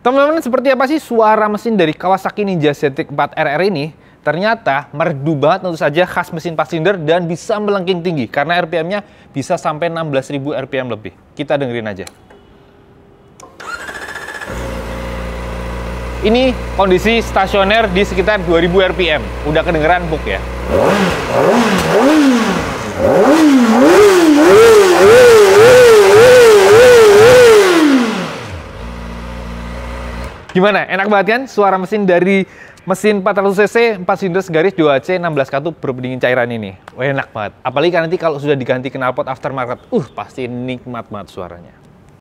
Teman-teman, seperti apa sih suara mesin dari Kawasaki Ninja z 4 RR ini? Ternyata merdu banget tentu saja khas mesin pasinder dan bisa melengking tinggi karena RPM-nya bisa sampai 16.000 RPM lebih. Kita dengerin aja. Ini kondisi stasioner di sekitar 2000 RPM. Udah kedengeran buk ya. Gimana? Enak banget kan suara mesin dari mesin 400cc 4 silinder garis 2AC 16 katup berpendingin cairan ini. Oh, enak banget. Apalagi kan nanti kalau sudah diganti knalpot aftermarket. Uh, pasti nikmat banget suaranya.